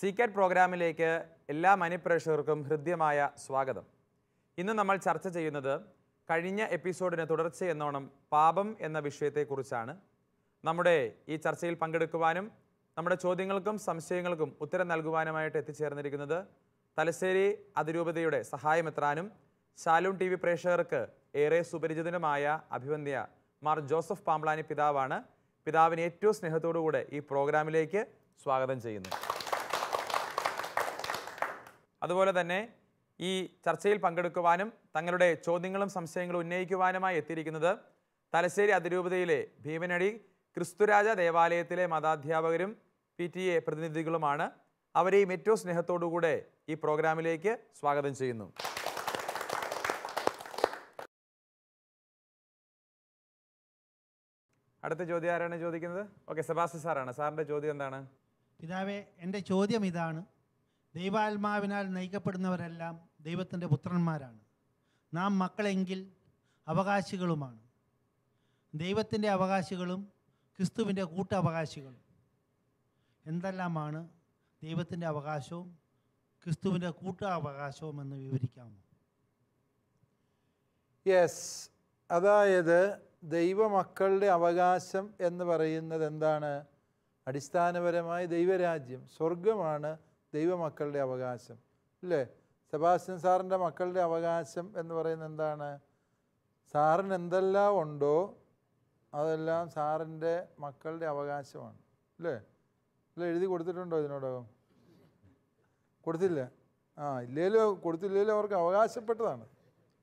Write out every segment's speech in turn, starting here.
secret പ്രോഗ്രാമിലേക്ക് എല്ലാ മനിപ്രേക്ഷകർക്കും ഹൃദ്യമായ സ്വാഗതം ഇന്ന് നമ്മൾ ചർച്ച ചെയ്യുന്നത് കഴിഞ്ഞ എപ്പിസോഡിന് തുടർച്ച എന്നോണം പാപം എന്ന വിഷയത്തെക്കുറിച്ചാണ് നമ്മുടെ ഈ ചർച്ചയിൽ പങ്കെടുക്കുവാനും നമ്മുടെ ചോദ്യങ്ങൾക്കും സംശയങ്ങൾക്കും ഉത്തരം നൽകുവാനുമായിട്ട് എത്തിച്ചേർന്നിരിക്കുന്നത് തലശ്ശേരി അതിരൂപതയുടെ സഹായമെത്രാനും ശാലൂൺ ടി വി പ്രേക്ഷകർക്ക് ഏറെ സുപരിചിതനുമായ അഭിവന്ദ്യ മാർ ജോസഫ് പാംബ്ലാനി പിതാവാണ് പിതാവിന് ഏറ്റവും സ്നേഹത്തോടുകൂടെ ഈ പ്രോഗ്രാമിലേക്ക് സ്വാഗതം ചെയ്യുന്നു അതുപോലെ തന്നെ ഈ ചർച്ചയിൽ പങ്കെടുക്കുവാനും തങ്ങളുടെ ചോദ്യങ്ങളും സംശയങ്ങളും ഉന്നയിക്കുവാനുമായി എത്തിയിരിക്കുന്നത് തലശ്ശേരി അതിരൂപതയിലെ ഭീമനടി ക്രിസ്തുരാജ ദേവാലയത്തിലെ മതാധ്യാപകരും പി ടി എ പ്രതിനിധികളുമാണ് അവരെ ഈ ഏറ്റവും സ്നേഹത്തോടുകൂടെ ഈ പ്രോഗ്രാമിലേക്ക് സ്വാഗതം ചെയ്യുന്നു അടുത്ത ചോദ്യം ആരാണ് ചോദിക്കുന്നത് ഓക്കെ സെബാസ്റ്റ്യൻ സാറാണ് സാറിൻ്റെ ചോദ്യം എന്താണ് പിതാവേ എൻ്റെ ചോദ്യം ഇതാണ് ദൈവാത്മാവിനാൽ നയിക്കപ്പെടുന്നവരെല്ലാം ദൈവത്തിൻ്റെ പുത്രന്മാരാണ് നാം മക്കളെങ്കിൽ അവകാശികളുമാണ് ദൈവത്തിൻ്റെ അവകാശികളും ക്രിസ്തുവിൻ്റെ കൂട്ടവകാശികളും എന്തെല്ലാമാണ് ദൈവത്തിൻ്റെ അവകാശവും ക്രിസ്തുവിൻ്റെ അവകാശവും എന്ന് വിവരിക്കാമോ യെസ് അതായത് ദൈവമക്കളുടെ അവകാശം എന്ന് പറയുന്നത് എന്താണ് അടിസ്ഥാനപരമായി ദൈവരാജ്യം സ്വർഗമാണ് ദൈവമക്കളുടെ അവകാശം അല്ലേ സെബാസ്റ്റ്യൻ സാറിൻ്റെ മക്കളുടെ അവകാശം എന്ന് പറയുന്നത് എന്താണ് സാറിന് എന്തെല്ലാം ഉണ്ടോ അതെല്ലാം സാറിൻ്റെ മക്കളുടെ അവകാശമാണ് അല്ലേ അല്ല എഴുതി കൊടുത്തിട്ടുണ്ടോ ഇതിനോടകം കൊടുത്തില്ല ആ ഇല്ലേലോ കൊടുത്തില്ലേലോ അവർക്ക് അവകാശപ്പെട്ടതാണ്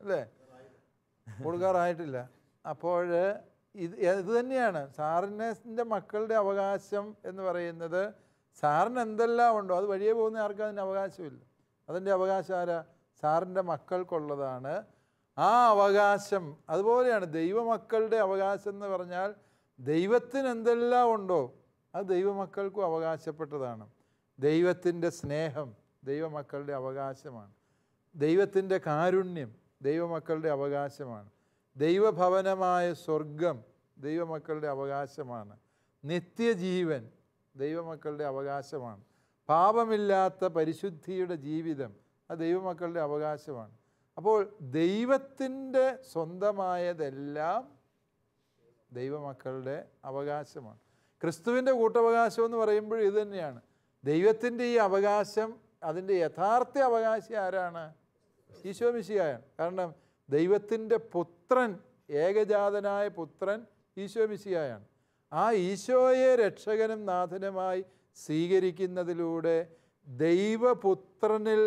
അല്ലേ കൊടുക്കാറായിട്ടില്ല അപ്പോൾ ഇത് ഇത് തന്നെയാണ് സാറിൻ്റെ മക്കളുടെ അവകാശം എന്ന് പറയുന്നത് സാറിന് എന്തെല്ലാം ഉണ്ടോ അത് വഴിയെ പോകുന്ന ആർക്കും അതിൻ്റെ അവകാശമില്ല അതിൻ്റെ അവകാശം ആരാ സാറിൻ്റെ മക്കൾക്കുള്ളതാണ് ആ അവകാശം അതുപോലെയാണ് ദൈവമക്കളുടെ അവകാശം എന്ന് പറഞ്ഞാൽ ദൈവത്തിന് എന്തെല്ലാം ഉണ്ടോ അത് ദൈവമക്കൾക്കും അവകാശപ്പെട്ടതാണ് ദൈവത്തിൻ്റെ സ്നേഹം ദൈവമക്കളുടെ അവകാശമാണ് ദൈവത്തിൻ്റെ കാരുണ്യം ദൈവമക്കളുടെ അവകാശമാണ് ദൈവഭവനമായ സ്വർഗം ദൈവമക്കളുടെ അവകാശമാണ് നിത്യജീവൻ ദൈവമക്കളുടെ അവകാശമാണ് പാപമില്ലാത്ത പരിശുദ്ധിയുടെ ജീവിതം അത് ദൈവമക്കളുടെ അവകാശമാണ് അപ്പോൾ ദൈവത്തിൻ്റെ സ്വന്തമായതെല്ലാം ദൈവമക്കളുടെ അവകാശമാണ് ക്രിസ്തുവിൻ്റെ കൂട്ടവകാശം എന്ന് പറയുമ്പോൾ ഇത് തന്നെയാണ് ദൈവത്തിൻ്റെ ഈ അവകാശം അതിൻ്റെ യഥാർത്ഥ അവകാശി ആരാണ് ഈശോ കാരണം ദൈവത്തിൻ്റെ പുത്രൻ ഏകജാതനായ പുത്രൻ ഈശോ ആ ഈശോയെ രക്ഷകനും നാഥനുമായി സ്വീകരിക്കുന്നതിലൂടെ ദൈവപുത്രനിൽ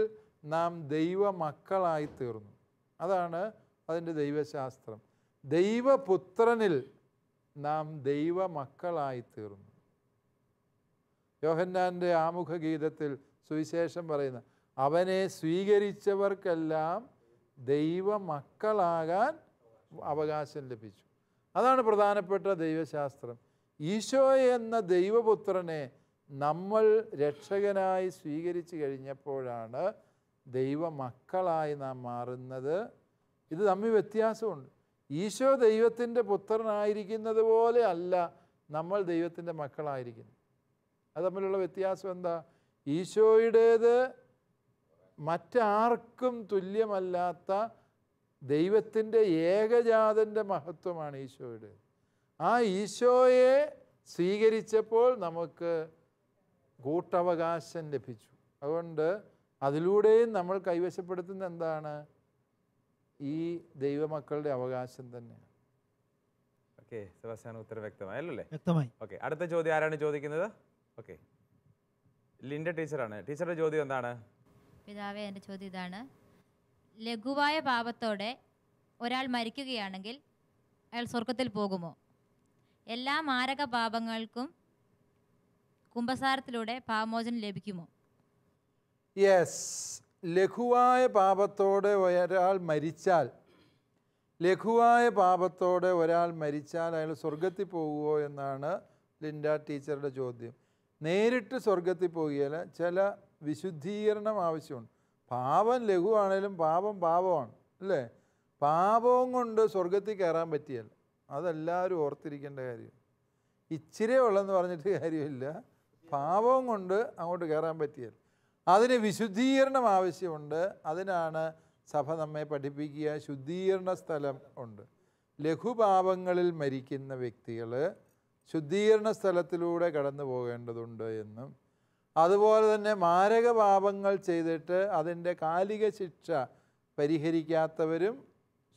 നാം ദൈവമക്കളായി തീർന്നു അതാണ് അതിൻ്റെ ദൈവശാസ്ത്രം ദൈവപുത്രനിൽ നാം ദൈവമക്കളായി തീർന്നു യോഹന്നാൻ്റെ ആമുഖ ഗീതത്തിൽ സുവിശേഷം പറയുന്ന അവനെ സ്വീകരിച്ചവർക്കെല്ലാം ദൈവമക്കളാകാൻ അവകാശം ലഭിച്ചു അതാണ് പ്രധാനപ്പെട്ട ദൈവശാസ്ത്രം ഈശോ എന്ന ദൈവപുത്രനെ നമ്മൾ രക്ഷകനായി സ്വീകരിച്ചു കഴിഞ്ഞപ്പോഴാണ് ദൈവമക്കളായി നാം മാറുന്നത് ഇത് തമ്മിൽ വ്യത്യാസമുണ്ട് ഈശോ ദൈവത്തിൻ്റെ പുത്രനായിരിക്കുന്നത് പോലെ അല്ല നമ്മൾ ദൈവത്തിൻ്റെ മക്കളായിരിക്കുന്നു അത് തമ്മിലുള്ള വ്യത്യാസം എന്താ ഈശോയുടേത് മറ്റാർക്കും തുല്യമല്ലാത്ത ദൈവത്തിൻ്റെ ഏകജാതൻ്റെ മഹത്വമാണ് ഈശോയുടേത് ആ ഈശോയെ സ്വീകരിച്ചപ്പോൾ നമുക്ക് കൂട്ടവകാശം ലഭിച്ചു അതുകൊണ്ട് അതിലൂടെയും നമ്മൾ കൈവശപ്പെടുത്തുന്ന എന്താണ് ഈ ദൈവമക്കളുടെ അവകാശം തന്നെയാണ് ഓക്കെ സെബാസ്യാൻ ഉത്തരം വ്യക്തമായല്ലേ വ്യക്തമായി ഓക്കെ അടുത്ത ചോദ്യം ആരാണ് ചോദിക്കുന്നത് ഓക്കെ ലിൻ്റെ ടീച്ചറാണ് ടീച്ചറുടെ ചോദ്യം എന്താണ് പിതാവേ എൻ്റെ ചോദ്യം ഇതാണ് ലഘുവായ പാപത്തോടെ ഒരാൾ മരിക്കുകയാണെങ്കിൽ അയാൾ സ്വർഗത്തിൽ പോകുമോ എല്ലാ മാരക പാപങ്ങൾക്കും കുംഭസാരത്തിലൂടെ പാപമോചനം ലഭിക്കുമോ യെസ് ലഘുവായ പാപത്തോടെ ഒരാൾ മരിച്ചാൽ ലഘുവായ പാപത്തോടെ ഒരാൾ മരിച്ചാൽ അയാൾ സ്വർഗത്തിൽ പോകുമോ എന്നാണ് ലിൻഡ ടീച്ചറുടെ ചോദ്യം നേരിട്ട് സ്വർഗത്തിൽ പോകുകയില്ല ചില വിശുദ്ധീകരണം ആവശ്യമുണ്ട് പാപം ലഘുവാണേലും പാപം പാപമാണ് അല്ലേ പാപവും കൊണ്ട് സ്വർഗത്തിൽ കയറാൻ പറ്റിയല്ല അതെല്ലാവരും ഓർത്തിരിക്കേണ്ട കാര്യം ഇച്ചിരി ഉള്ളെന്ന് പറഞ്ഞിട്ട് കാര്യമില്ല പാപം കൊണ്ട് അങ്ങോട്ട് കയറാൻ പറ്റിയത് അതിന് വിശുദ്ധീകരണം ആവശ്യമുണ്ട് അതിനാണ് സഭ നമ്മെ പഠിപ്പിക്കുക ശുദ്ധീകരണ സ്ഥലം ഉണ്ട് ലഘുപാപങ്ങളിൽ മരിക്കുന്ന വ്യക്തികൾ ശുദ്ധീകരണ സ്ഥലത്തിലൂടെ കടന്നു പോകേണ്ടതുണ്ട് എന്നും അതുപോലെ തന്നെ മാരകപാപങ്ങൾ ചെയ്തിട്ട് അതിൻ്റെ കാലിക ശിക്ഷ പരിഹരിക്കാത്തവരും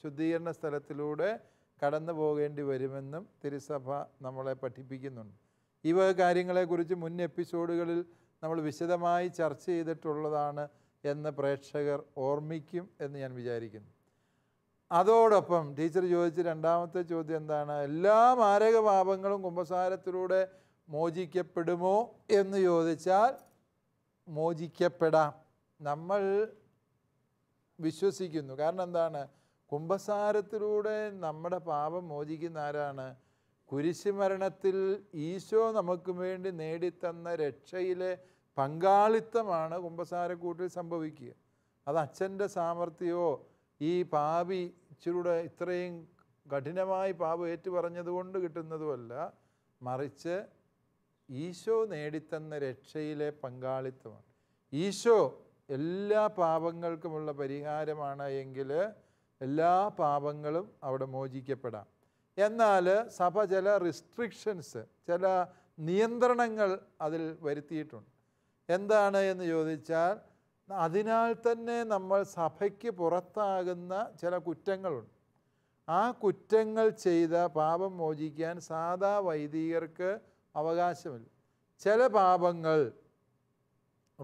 ശുദ്ധീകരണ സ്ഥലത്തിലൂടെ കടന്നു പോകേണ്ടി വരുമെന്നും തിരുസഭ നമ്മളെ പഠിപ്പിക്കുന്നുണ്ട് ഈ വക കാര്യങ്ങളെക്കുറിച്ച് മുൻ എപ്പിസോഡുകളിൽ നമ്മൾ വിശദമായി ചർച്ച ചെയ്തിട്ടുള്ളതാണ് എന്ന് പ്രേക്ഷകർ ഓർമ്മിക്കും എന്ന് ഞാൻ വിചാരിക്കുന്നു അതോടൊപ്പം ടീച്ചർ ചോദിച്ച രണ്ടാമത്തെ ചോദ്യം എന്താണ് എല്ലാ മാരക കുംഭസാരത്തിലൂടെ മോചിക്കപ്പെടുമോ എന്ന് ചോദിച്ചാൽ മോചിക്കപ്പെടാം നമ്മൾ വിശ്വസിക്കുന്നു കാരണം എന്താണ് കുംഭസാരത്തിലൂടെ നമ്മുടെ പാപം മോചിക്കുന്ന ആരാണ് കുരിശുമരണത്തിൽ ഈശോ നമുക്ക് വേണ്ടി നേടിത്തന്ന രക്ഷയിലെ പങ്കാളിത്തമാണ് കുംഭസാരക്കൂട്ടിൽ സംഭവിക്കുക അത് അച്ഛൻ്റെ സാമർഥ്യമോ ഈ പാപി ഇച്ചിരൂടെ ഇത്രയും കഠിനമായി പാപം ഏറ്റുപറഞ്ഞതുകൊണ്ട് കിട്ടുന്നതുമല്ല മറിച്ച് ഈശോ നേടിത്തന്ന രക്ഷയിലെ പങ്കാളിത്തമാണ് ഈശോ എല്ലാ പാപങ്ങൾക്കുമുള്ള പരിഹാരമാണ് എങ്കിൽ എല്ലാ പാപങ്ങളും അവിടെ മോചിക്കപ്പെടാം എന്നാൽ സഭ ചില റിസ്ട്രിക്ഷൻസ് ചില നിയന്ത്രണങ്ങൾ അതിൽ വരുത്തിയിട്ടുണ്ട് എന്താണ് എന്ന് ചോദിച്ചാൽ അതിനാൽ തന്നെ നമ്മൾ സഭയ്ക്ക് പുറത്താകുന്ന ചില കുറ്റങ്ങളുണ്ട് ആ കുറ്റങ്ങൾ ചെയ്ത പാപം മോചിക്കാൻ സാധാ വൈദികർക്ക് അവകാശമില്ല ചില പാപങ്ങൾ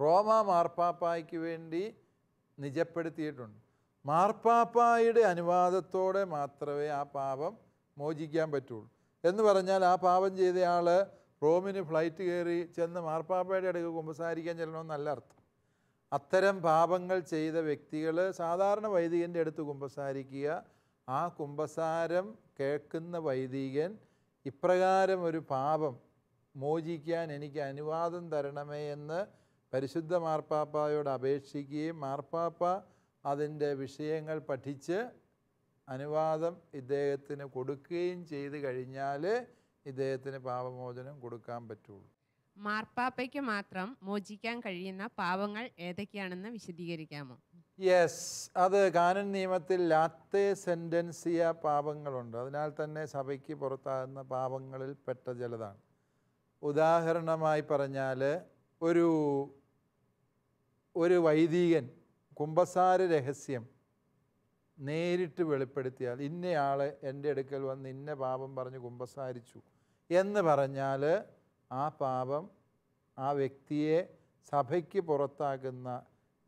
റോമ മാർപ്പാപ്പായ്ക്ക് വേണ്ടി നിജപ്പെടുത്തിയിട്ടുണ്ട് മാർപ്പാപ്പായുടെ അനുവാദത്തോടെ മാത്രമേ ആ പാപം മോചിക്കാൻ പറ്റുള്ളൂ എന്ന് പറഞ്ഞാൽ ആ പാപം ചെയ്തയാൾ റോമിന് ഫ്ലൈറ്റ് കയറി ചെന്ന് മാർപ്പാപ്പയുടെ അടുക്ക് കുമ്പസാരിക്കാൻ ചെല്ലണമെന്നല്ല അർത്ഥം അത്തരം പാപങ്ങൾ ചെയ്ത വ്യക്തികൾ സാധാരണ വൈദികൻ്റെ അടുത്ത് കുമ്പസാരിക്കുക ആ കുമ്പസാരം കേൾക്കുന്ന വൈദികൻ ഇപ്രകാരം ഒരു പാപം മോചിക്കാൻ എനിക്ക് അനുവാദം തരണമേ എന്ന് പരിശുദ്ധ മാർപ്പാപ്പായോട് അപേക്ഷിക്കുകയും മാർപ്പാപ്പ അതിൻ്റെ വിഷയങ്ങൾ പഠിച്ച് അനുവാദം ഇദ്ദേഹത്തിന് കൊടുക്കുകയും ചെയ്തു കഴിഞ്ഞാൽ ഇദ്ദേഹത്തിന് പാപമോചനം കൊടുക്കാൻ പറ്റുള്ളൂ മാർപ്പാപ്പയ്ക്ക് മാത്രം മോചിക്കാൻ കഴിയുന്ന പാപങ്ങൾ ഏതൊക്കെയാണെന്ന് വിശദീകരിക്കാമോ യെസ് അത് കാനൻ നിയമത്തിൽ ലാത്തേ സെൻറ്റൻസിയ പാപങ്ങളുണ്ട് അതിനാൽ തന്നെ സഭയ്ക്ക് പുറത്താകുന്ന പാപങ്ങളിൽ പെട്ട ചിലതാണ് ഉദാഹരണമായി പറഞ്ഞാൽ ഒരു ഒരു വൈദികൻ കുംഭസാര രഹസ്യം നേരിട്ട് വെളിപ്പെടുത്തിയാൽ ഇന്നയാൾ എൻ്റെ അടുക്കൽ വന്ന് ഇന്ന പാപം പറഞ്ഞ് കുംഭസാരിച്ചു എന്ന് പറഞ്ഞാൽ ആ പാപം ആ വ്യക്തിയെ സഭയ്ക്ക് പുറത്താക്കുന്ന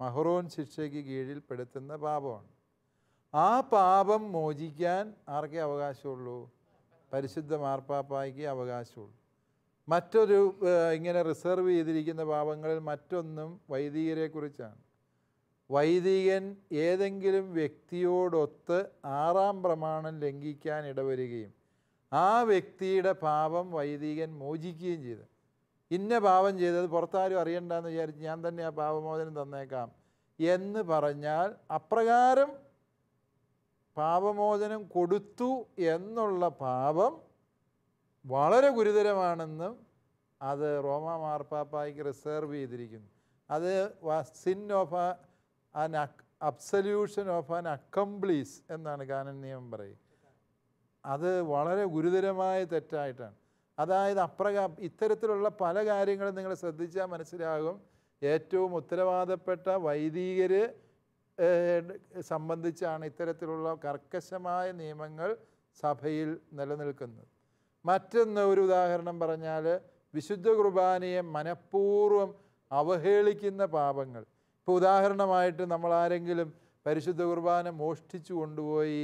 മഹറോൻ ശിക്ഷയ്ക്ക് കീഴിൽ പെടുത്തുന്ന പാപമാണ് ആ പാപം മോചിക്കാൻ ആർക്കേ അവകാശമുള്ളൂ പരിശുദ്ധ മാർപ്പാപ്പായ്ക്ക് അവകാശമുള്ളൂ മറ്റൊരു ഇങ്ങനെ റിസർവ് ചെയ്തിരിക്കുന്ന പാപങ്ങളിൽ മറ്റൊന്നും വൈദികരെക്കുറിച്ചാണ് വൈദികൻ ഏതെങ്കിലും വ്യക്തിയോടൊത്ത് ആറാം പ്രമാണം ലംഘിക്കാൻ ഇടവരികയും ആ വ്യക്തിയുടെ പാപം വൈദികൻ മോചിക്കുകയും ചെയ്തു ഇന്ന പാപം ചെയ്തത് പുറത്താരും അറിയണ്ടെന്ന് വിചാരിച്ച് ഞാൻ തന്നെ ആ പാപമോചനം തന്നേക്കാം എന്ന് പറഞ്ഞാൽ അപ്രകാരം പാപമോചനം കൊടുത്തു എന്നുള്ള പാപം വളരെ ഗുരുതരമാണെന്നും അത് റോമ മാർപ്പാപ്പായ്ക്ക് റിസർവ് ചെയ്തിരിക്കുന്നു അത് sin of an absolution of an accomplice എന്നാണ് കാനൻ നിയമം പറയുക അത് വളരെ ഗുരുതരമായ തെറ്റായിട്ടാണ് അതായത് അപ്രകാരം ഇത്തരത്തിലുള്ള പല കാര്യങ്ങളും നിങ്ങൾ ശ്രദ്ധിച്ചാൽ മനസ്സിലാകും ഏറ്റവും ഉത്തരവാദപ്പെട്ട വൈദികർ സംബന്ധിച്ചാണ് ഇത്തരത്തിലുള്ള കർക്കശമായ നിയമങ്ങൾ സഭയിൽ നിലനിൽക്കുന്നത് മറ്റൊന്ന് ഒരു ഉദാഹരണം പറഞ്ഞാൽ വിശുദ്ധ കുർബാനയെ മനഃപൂർവ്വം അവഹേളിക്കുന്ന പാപങ്ങൾ ഇപ്പോൾ ഉദാഹരണമായിട്ട് നമ്മൾ ആരെങ്കിലും പരിശുദ്ധ കുർബാന മോഷ്ടിച്ചു കൊണ്ടുപോയി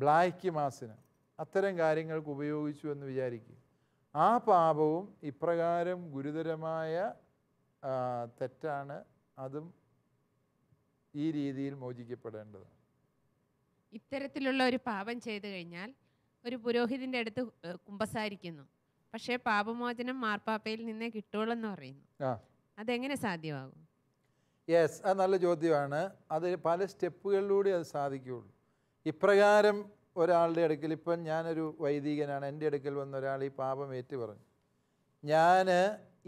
ബ്ലാക്ക് മാസിന് അത്തരം കാര്യങ്ങൾക്ക് ഉപയോഗിച്ചു എന്ന് വിചാരിക്കും ആ പാപവും ഇപ്രകാരം ഗുരുതരമായ തെറ്റാണ് അതും ഈ രീതിയിൽ മോചിക്കപ്പെടേണ്ടത് ഇത്തരത്തിലുള്ള ഒരു പാപം ചെയ്തു കഴിഞ്ഞാൽ ഒരു പുരോഹിതിൻ്റെ അടുത്ത് കുമ്പസാരിക്കുന്നു പക്ഷേ പാപമോചനം മാർപ്പാപ്പയിൽ നിന്നേ കിട്ടുള്ളൂ എന്ന് പറയുന്നു അതെങ്ങനെ സാധ്യമാകും യെസ് അത് നല്ല ചോദ്യമാണ് അത് പല സ്റ്റെപ്പുകളിലൂടെ അത് സാധിക്കുകയുള്ളൂ ഇപ്രകാരം ഒരാളുടെ അടുക്കൽ ഇപ്പം ഞാനൊരു വൈദികനാണ് എൻ്റെ അടുക്കൽ വന്ന ഒരാൾ ഈ പാപം ഏറ്റു പറഞ്ഞു ഞാൻ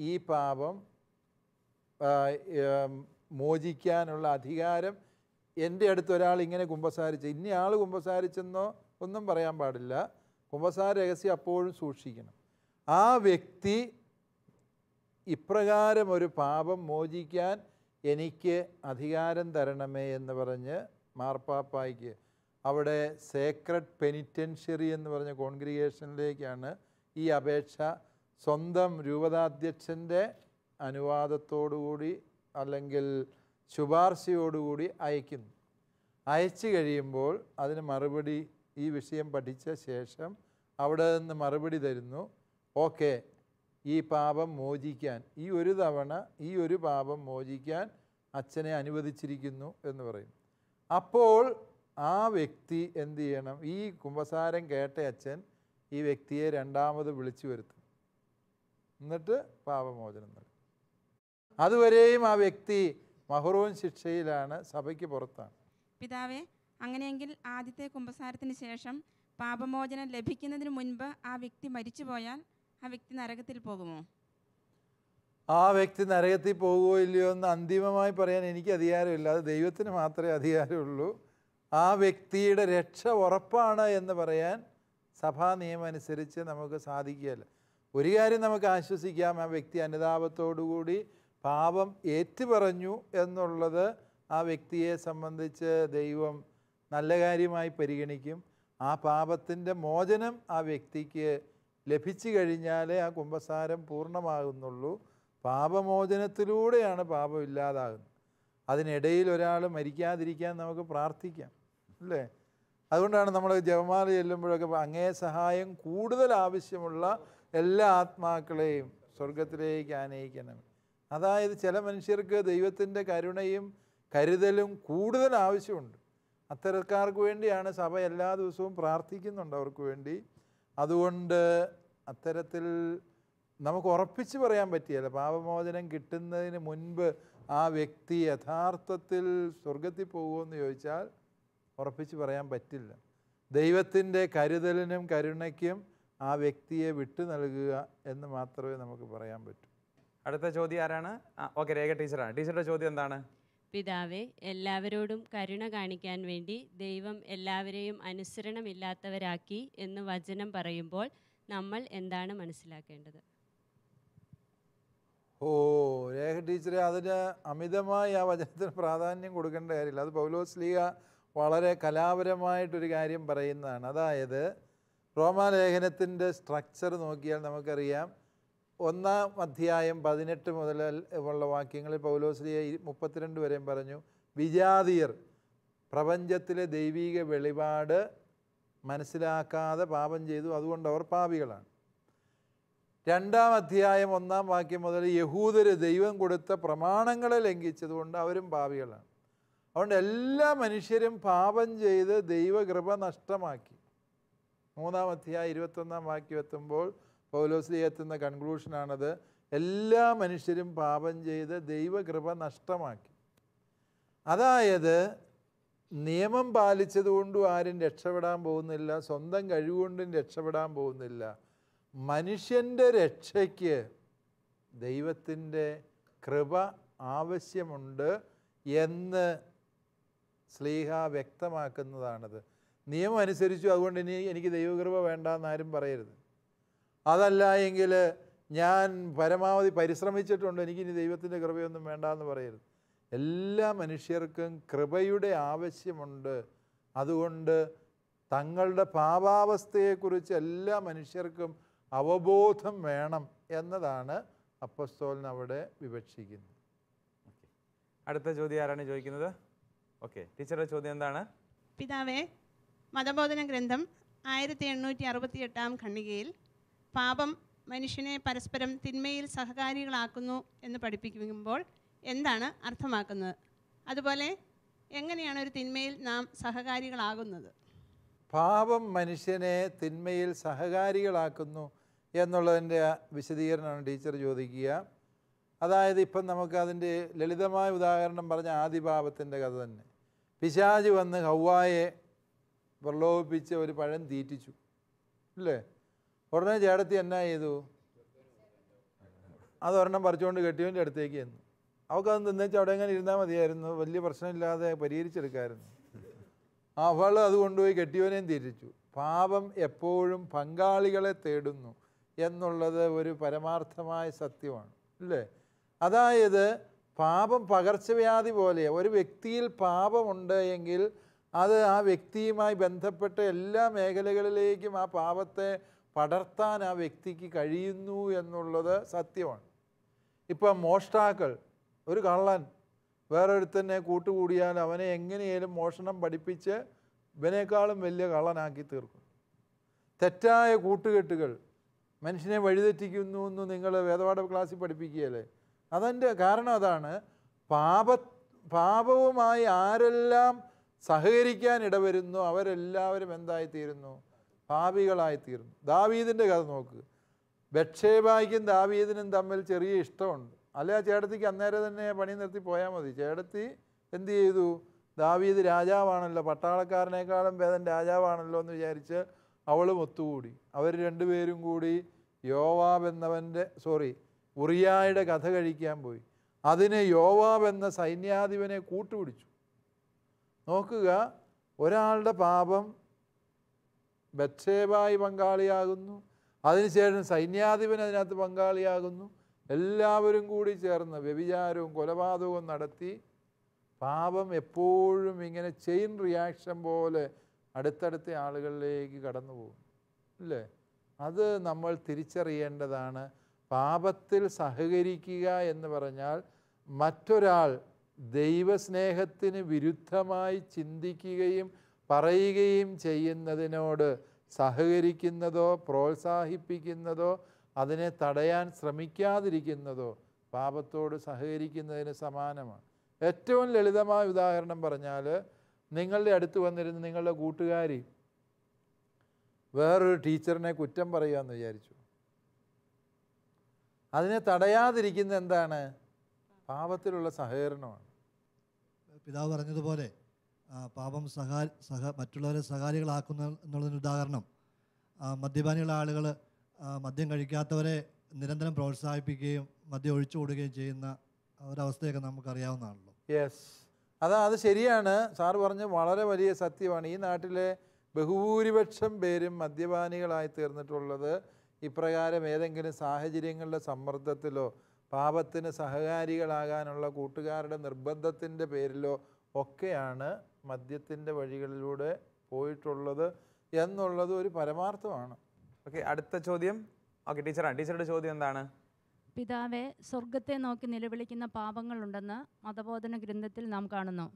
ഈ പാപം മോചിക്കാനുള്ള അധികാരം എൻ്റെ അടുത്ത് ഒരാൾ ഇങ്ങനെ കുമ്പസാരിച്ച് ഇന്നയാൾ കുമ്പസാരിച്ചെന്നോ ഒന്നും പറയാൻ പാടില്ല കുമ്പസാര രഹസ്യം അപ്പോഴും സൂക്ഷിക്കണം ആ വ്യക്തി ഇപ്രകാരം ഒരു പാപം മോചിക്കാൻ എനിക്ക് അധികാരം തരണമേ എന്ന് പറഞ്ഞ് മാർപ്പാപ്പായ്ക്ക് അവിടെ സേക്രഡ് പെനിറ്റൻഷ്യറി എന്ന് പറഞ്ഞ കോൺഗ്രിഗേഷനിലേക്കാണ് ഈ അപേക്ഷ സ്വന്തം രൂപതാധ്യക്ഷൻ്റെ അനുവാദത്തോടുകൂടി അല്ലെങ്കിൽ ശുപാർശയോടുകൂടി അയക്കുന്നു അയച്ചു കഴിയുമ്പോൾ അതിന് മറുപടി ഈ വിഷയം പഠിച്ച ശേഷം അവിടെ നിന്ന് മറുപടി തരുന്നു ഓക്കെ ഈ പാപം മോചിക്കാൻ ഈ ഒരു തവണ ഈ ഒരു പാപം മോചിക്കാൻ അച്ഛനെ അനുവദിച്ചിരിക്കുന്നു എന്ന് പറയും അപ്പോൾ ആ വ്യക്തി എന്തു ചെയ്യണം ഈ കുമ്പസാരം കേട്ട അച്ഛൻ ഈ വ്യക്തിയെ രണ്ടാമത് വിളിച്ചു വരുത്തും എന്നിട്ട് പാപമോചനം നൽകും അതുവരെയും ആ വ്യക്തി മഹറൂൻ ശിക്ഷയിലാണ് സഭയ്ക്ക് പുറത്താണ് പിതാവേ അങ്ങനെയെങ്കിൽ ആദ്യത്തെ കുമ്പസാരത്തിന് ശേഷം പാപമോചനം ലഭിക്കുന്നതിന് മുൻപ് ആ വ്യക്തി മരിച്ചുപോയാൽ ആ വ്യക്തി നരകത്തിൽ പോകുമോ ആ വ്യക്തി നരകത്തിൽ പോകുമോ ഇല്ലയോ എന്ന് അന്തിമമായി പറയാൻ എനിക്ക് അധികാരമില്ല അത് ദൈവത്തിന് മാത്രമേ അധികാരമുള്ളൂ ആ വ്യക്തിയുടെ രക്ഷ ഉറപ്പാണ് എന്ന് പറയാൻ സഭാ നിയമം അനുസരിച്ച് നമുക്ക് സാധിക്കുകയല്ല ഒരു കാര്യം നമുക്ക് ആശ്വസിക്കാം ആ വ്യക്തി അനുതാപത്തോടുകൂടി പാപം ഏറ്റുപറഞ്ഞു എന്നുള്ളത് ആ വ്യക്തിയെ സംബന്ധിച്ച് ദൈവം നല്ല കാര്യമായി പരിഗണിക്കും ആ പാപത്തിൻ്റെ മോചനം ആ വ്യക്തിക്ക് ലഭിച്ചു കഴിഞ്ഞാലേ ആ കുംഭസാരം പൂർണ്ണമാകുന്നുള്ളൂ പാപമോചനത്തിലൂടെയാണ് പാപം ഇല്ലാതാകുന്നത് അതിനിടയിൽ ഒരാൾ മരിക്കാതിരിക്കാൻ നമുക്ക് പ്രാർത്ഥിക്കാം അല്ലേ അതുകൊണ്ടാണ് നമ്മൾ ജപമാല ചെല്ലുമ്പോഴൊക്കെ അങ്ങേ സഹായം കൂടുതൽ ആവശ്യമുള്ള എല്ലാ ആത്മാക്കളെയും സ്വർഗത്തിലേക്ക് ആനയിക്കണം അതായത് ചില മനുഷ്യർക്ക് ദൈവത്തിൻ്റെ കരുണയും കരുതലും കൂടുതൽ ആവശ്യമുണ്ട് അത്തരക്കാർക്ക് വേണ്ടിയാണ് സഭ എല്ലാ ദിവസവും പ്രാർത്ഥിക്കുന്നുണ്ട് അവർക്ക് വേണ്ടി അതുകൊണ്ട് അത്തരത്തിൽ നമുക്ക് ഉറപ്പിച്ച് പറയാൻ പറ്റിയല്ല പാപമോചനം കിട്ടുന്നതിന് മുൻപ് ആ വ്യക്തി യഥാർത്ഥത്തിൽ സ്വർഗത്തിൽ പോകുമെന്ന് ചോദിച്ചാൽ ഉറപ്പിച്ച് പറയാൻ പറ്റില്ല ദൈവത്തിൻ്റെ കരുതലിനും കരുണയ്ക്കും ആ വ്യക്തിയെ വിട്ടു നൽകുക എന്ന് മാത്രമേ നമുക്ക് പറയാൻ പറ്റൂ അടുത്ത ചോദ്യം ആരാണ് ഓക്കെ രേഖ ടീച്ചറാണ് ടീച്ചറുടെ ചോദ്യം എന്താണ് പിതാവെ എല്ലാവരോടും കരുണ കാണിക്കാൻ വേണ്ടി ദൈവം എല്ലാവരെയും അനുസരണമില്ലാത്തവരാക്കി എന്ന് വചനം പറയുമ്പോൾ നമ്മൾ എന്താണ് മനസ്സിലാക്കേണ്ടത് ഓ രേഖ ടീച്ചറെ അതിന് അമിതമായി ആ വചനത്തിന് പ്രാധാന്യം കൊടുക്കേണ്ട കാര്യമില്ല അത് പൗലോസ്ലിയ വളരെ കലാപരമായിട്ടൊരു കാര്യം പറയുന്നതാണ് അതായത് റോമാലേഖനത്തിൻ്റെ സ്ട്രക്ചർ നോക്കിയാൽ നമുക്കറിയാം ഒന്നാം അധ്യായം പതിനെട്ട് മുതൽ ഉള്ള വാക്യങ്ങളിൽ പൗലോസ്ലിയ മുപ്പത്തിരണ്ട് വരെയും പറഞ്ഞു വിജാതിയർ പ്രപഞ്ചത്തിലെ ദൈവീക വെളിപാട് മനസ്സിലാക്കാതെ പാപം ചെയ്തു അതുകൊണ്ട് അവർ പാപികളാണ് രണ്ടാം അധ്യായം ഒന്നാം വാക്യം മുതൽ യഹൂദര് ദൈവം കൊടുത്ത പ്രമാണങ്ങളെ ലംഘിച്ചതുകൊണ്ട് അവരും പാപികളാണ് അതുകൊണ്ട് എല്ലാ മനുഷ്യരും പാപം ചെയ്ത് ദൈവകൃപ നഷ്ടമാക്കി മൂന്നാം അധ്യായം ഇരുപത്തൊന്നാം വാക്യം എത്തുമ്പോൾ പൗലോസ്ലി എത്തുന്ന കൺക്ലൂഷനാണത് എല്ലാ മനുഷ്യരും പാപം ചെയ്ത് ദൈവകൃപ നഷ്ടമാക്കി അതായത് നിയമം പാലിച്ചതുകൊണ്ടും ആരും രക്ഷപ്പെടാൻ പോകുന്നില്ല സ്വന്തം കഴിവുകൊണ്ടും രക്ഷപ്പെടാൻ പോകുന്നില്ല മനുഷ്യൻ്റെ രക്ഷയ്ക്ക് ദൈവത്തിൻ്റെ കൃപ ആവശ്യമുണ്ട് എന്ന് സ്ലീഹ വ്യക്തമാക്കുന്നതാണത് നിയമം അനുസരിച്ചു അതുകൊണ്ട് ഇനി എനിക്ക് ദൈവകൃപ എന്നാരും പറയരുത് അതല്ല എങ്കിൽ ഞാൻ പരമാവധി പരിശ്രമിച്ചിട്ടുണ്ട് എനിക്കിനി ദൈവത്തിൻ്റെ കൃപയൊന്നും വേണ്ട എന്ന് പറയരുത് എല്ലാ മനുഷ്യർക്കും കൃപയുടെ ആവശ്യമുണ്ട് അതുകൊണ്ട് തങ്ങളുടെ പാപാവസ്ഥയെക്കുറിച്ച് എല്ലാ മനുഷ്യർക്കും അവബോധം വേണം എന്നതാണ് അപ്പസ്തോലൻ അവിടെ വിവക്ഷിക്കുന്നത് അടുത്ത ചോദ്യം ആരാണ് ചോദിക്കുന്നത് ഓക്കെ ടീച്ചറുടെ ചോദ്യം എന്താണ് പിതാവേ മതബോധന ഗ്രന്ഥം ആയിരത്തി എണ്ണൂറ്റി എട്ടാം ഖണ്ഡികയിൽ പാപം മനുഷ്യനെ പരസ്പരം തിന്മയിൽ സഹകാരികളാക്കുന്നു എന്ന് പഠിപ്പിക്കുമ്പോൾ എന്താണ് അർത്ഥമാക്കുന്നത് അതുപോലെ എങ്ങനെയാണ് ഒരു തിന്മയിൽ നാം സഹകാരികളാകുന്നത് പാപം മനുഷ്യനെ തിന്മയിൽ സഹകാരികളാക്കുന്നു എന്നുള്ളതിൻ്റെ വിശദീകരണമാണ് ടീച്ചർ ചോദിക്കുക അതായത് ഇപ്പം നമുക്ക് അതിൻ്റെ ലളിതമായ ഉദാഹരണം പറഞ്ഞ ആദിപാപത്തിൻ്റെ കഥ തന്നെ പിശാജ് വന്ന് ഹൗവായെ പ്രലോഭിപ്പിച്ച് ഒരു പഴം തീറ്റിച്ചു അല്ലേ ഉടനെ ചേടത്തി എന്നാ ചെയ്തു അതൊരെണ്ണം പറിച്ചുകൊണ്ട് കെട്ടിയവൻ്റെ അടുത്തേക്ക് ചെന്നു അത് നിന്നേച്ച് അവിടെ എങ്ങനെ ഇരുന്നാൽ മതിയായിരുന്നു വലിയ പ്രശ്നമില്ലാതെ പരിഹരിച്ചെടുക്കായിരുന്നു അവൾ അത് കൊണ്ടുപോയി കെട്ടിയവനെയും തിരിച്ചു പാപം എപ്പോഴും പങ്കാളികളെ തേടുന്നു എന്നുള്ളത് ഒരു പരമാർത്ഥമായ സത്യമാണ് അല്ലേ അതായത് പാപം പകർച്ചവ്യാധി പോലെ ഒരു വ്യക്തിയിൽ പാപമുണ്ട് എങ്കിൽ അത് ആ വ്യക്തിയുമായി ബന്ധപ്പെട്ട എല്ലാ മേഖലകളിലേക്കും ആ പാപത്തെ പടർത്താൻ ആ വ്യക്തിക്ക് കഴിയുന്നു എന്നുള്ളത് സത്യമാണ് ഇപ്പം മോഷ്ടാക്കൾ ഒരു കള്ളൻ വേറൊരുത്തനെ കൂട്ടുകൂടിയാൽ അവനെ എങ്ങനെയാലും മോഷണം പഠിപ്പിച്ച് ഇവനേക്കാളും വലിയ കള്ളനാക്കി തീർക്കും തെറ്റായ കൂട്ടുകെട്ടുകൾ മനുഷ്യനെ വഴിതെറ്റിക്കുന്നു എന്ന് നിങ്ങൾ വേദപാഠ ക്ലാസ്സിൽ പഠിപ്പിക്കുകയല്ലേ അതിൻ്റെ കാരണം അതാണ് പാപ പാപവുമായി ആരെല്ലാം സഹകരിക്കാൻ ഇടവരുന്നു അവരെല്ലാവരും എന്തായിത്തീരുന്നു പാപികളായിത്തീർന്നു ദാവീദിൻ്റെ കഥ നോക്ക് ബക്ഷേബായിക്കും ദാവീദിനും തമ്മിൽ ചെറിയ ഇഷ്ടമുണ്ട് അല്ലെ ആ ചേട്ടത്തിക്ക് അന്നേരം തന്നെ പണി നിർത്തി പോയാൽ മതി ചേട്ടത്തി എന്തു ചെയ്തു ദാവീദ് രാജാവാണല്ലോ പട്ടാളക്കാരനേക്കാളും വേദൻ രാജാവാണല്ലോ എന്ന് വിചാരിച്ച് അവളും ഒത്തുകൂടി അവർ രണ്ടുപേരും കൂടി യോവാബ് എന്നവൻ്റെ സോറി ഉറിയായുടെ കഥ കഴിക്കാൻ പോയി അതിന് യോവാബ് എന്ന സൈന്യാധിപനെ കൂട്ടുപിടിച്ചു നോക്കുക ഒരാളുടെ പാപം ബത്സേബായി പങ്കാളിയാകുന്നു അതിനുശേഷം സൈന്യാധിപൻ അതിനകത്ത് പങ്കാളിയാകുന്നു എല്ലാവരും കൂടി ചേർന്ന് വ്യഭിചാരവും കൊലപാതകവും നടത്തി പാപം എപ്പോഴും ഇങ്ങനെ ചെയിൻ റിയാക്ഷൻ പോലെ അടുത്തടുത്ത ആളുകളിലേക്ക് കടന്നു പോകും അല്ലേ അത് നമ്മൾ തിരിച്ചറിയേണ്ടതാണ് പാപത്തിൽ സഹകരിക്കുക എന്ന് പറഞ്ഞാൽ മറ്റൊരാൾ ദൈവസ്നേഹത്തിന് വിരുദ്ധമായി ചിന്തിക്കുകയും പറയുകയും ചെയ്യുന്നതിനോട് സഹകരിക്കുന്നതോ പ്രോത്സാഹിപ്പിക്കുന്നതോ അതിനെ തടയാൻ ശ്രമിക്കാതിരിക്കുന്നതോ പാപത്തോട് സഹകരിക്കുന്നതിന് സമാനമാണ് ഏറ്റവും ലളിതമായ ഉദാഹരണം പറഞ്ഞാൽ നിങ്ങളുടെ അടുത്ത് വന്നിരുന്ന നിങ്ങളുടെ കൂട്ടുകാരി വേറൊരു ടീച്ചറിനെ കുറ്റം പറയുകയെന്ന് വിചാരിച്ചു അതിനെ തടയാതിരിക്കുന്ന എന്താണ് പാപത്തിലുള്ള സഹകരണമാണ് പിതാവ് പറഞ്ഞതുപോലെ പാപം സഹാ സഹ മറ്റുള്ളവരെ സഹാരികളാക്കുന്ന എന്നുള്ളതിന് ഉദാഹരണം മദ്യപാനിയുള്ള ആളുകൾ മദ്യം കഴിക്കാത്തവരെ നിരന്തരം പ്രോത്സാഹിപ്പിക്കുകയും മദ്യം ഒഴിച്ചു കൊടുക്കുകയും ചെയ്യുന്ന ഒരവസ്ഥയൊക്കെ നമുക്കറിയാവുന്നതാണല്ലോ യെസ് അതാ അത് ശരിയാണ് സാർ പറഞ്ഞ് വളരെ വലിയ സത്യമാണ് ഈ നാട്ടിലെ ബഹുഭൂരിപക്ഷം പേരും മദ്യപാനികളായി തീർന്നിട്ടുള്ളത് ഇപ്രകാരം ഏതെങ്കിലും സാഹചര്യങ്ങളുടെ സമ്മർദ്ദത്തിലോ പാപത്തിന് സഹകാരികളാകാനുള്ള കൂട്ടുകാരുടെ നിർബന്ധത്തിൻ്റെ പേരിലോ ഒക്കെയാണ് മദ്യത്തിൻ്റെ വഴികളിലൂടെ പോയിട്ടുള്ളത് എന്നുള്ളത് ഒരു പരമാർത്ഥമാണ് ഓക്കെ അടുത്ത ചോദ്യം ഓക്കെ ടീച്ചറാണ് ടീച്ചറുടെ ചോദ്യം എന്താണ് പിതാവെ സ്വർഗത്തെ നോക്കി നിലവിളിക്കുന്ന പാപങ്ങളുണ്ടെന്ന് മതബോധന ഗ്രന്ഥത്തിൽ നാം കാണുന്നു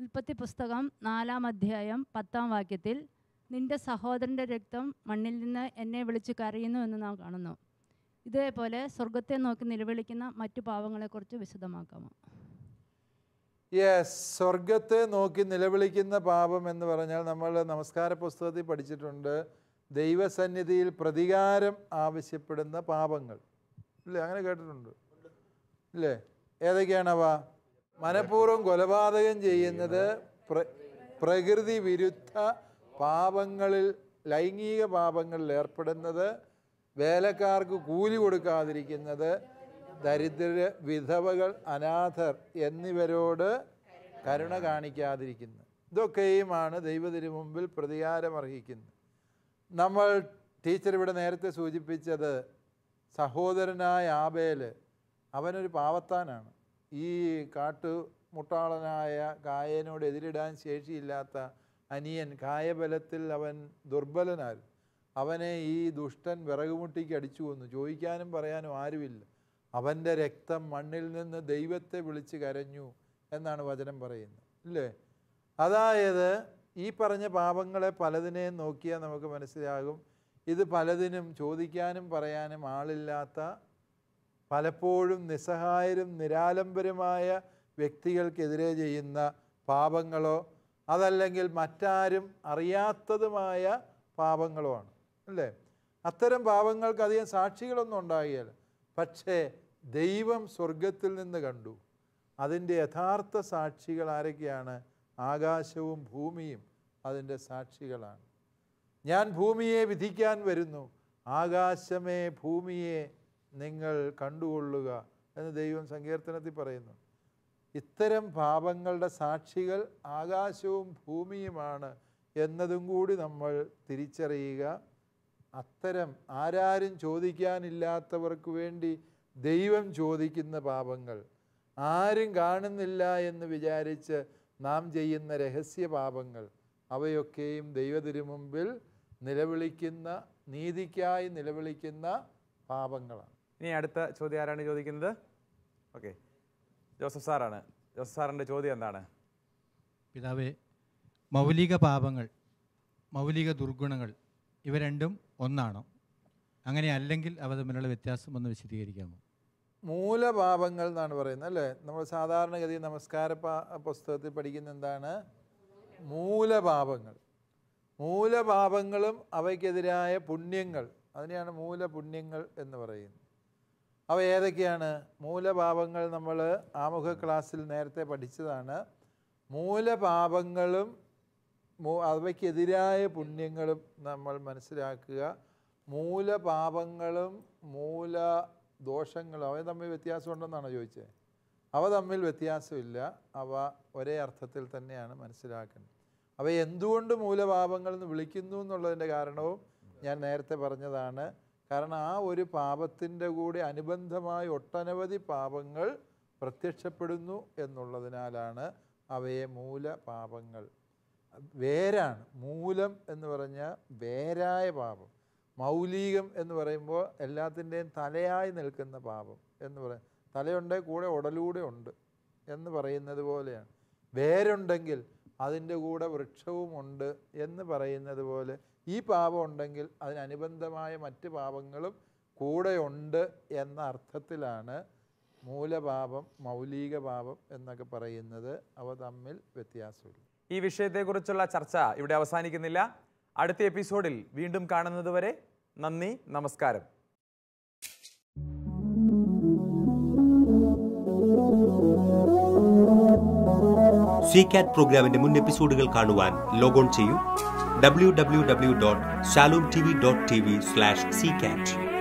ഉൽപ്പത്തി പുസ്തകം നാലാം അധ്യായം പത്താം വാക്യത്തിൽ നിന്റെ സഹോദരൻ്റെ രക്തം മണ്ണിൽ നിന്ന് എന്നെ വിളിച്ച് കരയുന്നു എന്ന് നാം കാണുന്നു ഇതേപോലെ സ്വർഗത്തെ നോക്കി നിലവിളിക്കുന്ന മറ്റു പാവങ്ങളെക്കുറിച്ച് വിശദമാക്കാമോ യെസ് സ്വർഗത്തെ നോക്കി നിലവിളിക്കുന്ന പാപം എന്ന് പറഞ്ഞാൽ നമ്മൾ നമസ്കാര പുസ്തകത്തിൽ പഠിച്ചിട്ടുണ്ട് ദൈവസന്നിധിയിൽ പ്രതികാരം ആവശ്യപ്പെടുന്ന പാപങ്ങൾ ഇല്ലേ അങ്ങനെ കേട്ടിട്ടുണ്ട് ഇല്ലേ ഏതൊക്കെയാണവ മനഃപൂർവ്വം കൊലപാതകം ചെയ്യുന്നത് പ്രകൃതി വിരുദ്ധ പാപങ്ങളിൽ ലൈംഗിക പാപങ്ങളിൽ ഏർപ്പെടുന്നത് വേലക്കാർക്ക് കൂലി കൊടുക്കാതിരിക്കുന്നത് ദരിദ്ര വിധവകൾ അനാഥർ എന്നിവരോട് കരുണ കാണിക്കാതിരിക്കുന്നു ഇതൊക്കെയുമാണ് ദൈവത്തിന് മുമ്പിൽ പ്രതികാരമർഹിക്കുന്നത് നമ്മൾ ടീച്ചർ ഇവിടെ നേരത്തെ സൂചിപ്പിച്ചത് സഹോദരനായ ആബേൽ അവനൊരു പാവത്താനാണ് ഈ കാട്ടു മുട്ടാളനായ കായനോട് എതിരിടാൻ ശേഷിയില്ലാത്ത അനിയൻ കായബലത്തിൽ അവൻ ദുർബലനായിരുന്നു അവനെ ഈ ദുഷ്ടൻ വിറകുമുട്ടിക്ക് അടിച്ചു വന്നു ചോദിക്കാനും പറയാനും ആരുമില്ല അവൻ്റെ രക്തം മണ്ണിൽ നിന്ന് ദൈവത്തെ വിളിച്ച് കരഞ്ഞു എന്നാണ് വചനം പറയുന്നത് ഇല്ലേ അതായത് ഈ പറഞ്ഞ പാപങ്ങളെ പലതിനെയും നോക്കിയാൽ നമുക്ക് മനസ്സിലാകും ഇത് പലതിനും ചോദിക്കാനും പറയാനും ആളില്ലാത്ത പലപ്പോഴും നിസ്സഹായരും നിരാലംബരുമായ വ്യക്തികൾക്കെതിരെ ചെയ്യുന്ന പാപങ്ങളോ അതല്ലെങ്കിൽ മറ്റാരും അറിയാത്തതുമായ പാപങ്ങളോ ആണ് അല്ലേ അത്തരം പാപങ്ങൾക്ക് അധികം സാക്ഷികളൊന്നും ഉണ്ടാകുകയില്ല പക്ഷേ ദൈവം സ്വർഗത്തിൽ നിന്ന് കണ്ടു അതിൻ്റെ യഥാർത്ഥ സാക്ഷികൾ ആരൊക്കെയാണ് ആകാശവും ഭൂമിയും അതിൻ്റെ സാക്ഷികളാണ് ഞാൻ ഭൂമിയെ വിധിക്കാൻ വരുന്നു ആകാശമേ ഭൂമിയെ നിങ്ങൾ കണ്ടുകൊള്ളുക എന്ന് ദൈവം സങ്കീർത്തനത്തിൽ പറയുന്നു ഇത്തരം പാപങ്ങളുടെ സാക്ഷികൾ ആകാശവും ഭൂമിയുമാണ് എന്നതും കൂടി നമ്മൾ തിരിച്ചറിയുക അത്തരം ആരാരും ചോദിക്കാനില്ലാത്തവർക്ക് വേണ്ടി ദൈവം ചോദിക്കുന്ന പാപങ്ങൾ ആരും കാണുന്നില്ല എന്ന് വിചാരിച്ച് നാം ചെയ്യുന്ന രഹസ്യ പാപങ്ങൾ അവയൊക്കെയും ദൈവതിരുമുമ്പിൽ നിലവിളിക്കുന്ന നീതിക്കായി നിലവിളിക്കുന്ന പാപങ്ങളാണ് ഇനി അടുത്ത ചോദ്യം ആരാണ് ചോദിക്കുന്നത് ഓക്കെ ജോസഫ് സാറാണ് ജോസഫ് സാറിൻ്റെ ചോദ്യം എന്താണ് പിതാവേ മൗലിക പാപങ്ങൾ മൗലിക ദുർഗുണങ്ങൾ ഇവ രണ്ടും ഒന്നാണോ അങ്ങനെ അല്ലെങ്കിൽ അവ തമ്മിലുള്ള വ്യത്യാസം ഒന്ന് വിശദീകരിക്കാമോ മൂലപാപങ്ങൾ എന്നാണ് പറയുന്നത് അല്ലേ നമ്മൾ സാധാരണഗതി നമസ്കാര പുസ്തകത്തിൽ പഠിക്കുന്ന എന്താണ് മൂലപാപങ്ങൾ മൂലപാപങ്ങളും അവയ്ക്കെതിരായ പുണ്യങ്ങൾ അതിനെയാണ് മൂലപുണ്യങ്ങൾ എന്ന് പറയുന്നത് അവ ഏതൊക്കെയാണ് മൂലപാപങ്ങൾ നമ്മൾ ആമുഖ ക്ലാസ്സിൽ നേരത്തെ പഠിച്ചതാണ് മൂലപാപങ്ങളും അവയ്ക്കെതിരായ പുണ്യങ്ങളും നമ്മൾ മനസ്സിലാക്കുക മൂലപാപങ്ങളും മൂല ദോഷങ്ങളും അവ തമ്മിൽ വ്യത്യാസമുണ്ടെന്നാണ് ചോദിച്ചത് അവ തമ്മിൽ വ്യത്യാസമില്ല അവ ഒരേ അർത്ഥത്തിൽ തന്നെയാണ് മനസ്സിലാക്കുന്നത് അവ എന്തുകൊണ്ട് മൂലപാപങ്ങൾ എന്ന് വിളിക്കുന്നു എന്നുള്ളതിൻ്റെ കാരണവും ഞാൻ നേരത്തെ പറഞ്ഞതാണ് കാരണം ആ ഒരു പാപത്തിൻ്റെ കൂടെ അനുബന്ധമായി ഒട്ടനവധി പാപങ്ങൾ പ്രത്യക്ഷപ്പെടുന്നു എന്നുള്ളതിനാലാണ് അവയെ മൂലപാപങ്ങൾ വേരാണ് മൂലം എന്ന് പറഞ്ഞാൽ വേരായ പാപം മൗലികം എന്ന് പറയുമ്പോൾ എല്ലാത്തിൻ്റെയും തലയായി നിൽക്കുന്ന പാപം എന്ന് പറയും തലയുണ്ട് കൂടെ ഉടലൂടെ ഉണ്ട് എന്ന് പറയുന്നത് പോലെയാണ് വേരുണ്ടെങ്കിൽ അതിൻ്റെ കൂടെ വൃക്ഷവും ഉണ്ട് എന്ന് പറയുന്നത് പോലെ ഈ പാപം ഉണ്ടെങ്കിൽ അതിനനുബന്ധമായ മറ്റ് പാപങ്ങളും കൂടെയുണ്ട് എന്ന അർത്ഥത്തിലാണ് മൂലപാപം മൗലിക പാപം എന്നൊക്കെ പറയുന്നത് അവ തമ്മിൽ വ്യത്യാസമില്ല ഈ വിഷയത്തെക്കുറിച്ചുള്ള ചർച്ച ഇവിടെ അവസാനിക്കുന്നില്ല അടുത്ത എപ്പിസോഡിൽ വീണ്ടും കാണുന്നതുവരെ നന്ദി നമസ്കാരം സി കാറ്റ് പ്രോഗ്രാമിന്റെ മുൻ എപ്പിസോഡുകൾ കാണുവാൻ ലോഗ് ഓൺ ചെയ്യൂ W W W dot Shalom T V dot T V slash C കാറ്റ്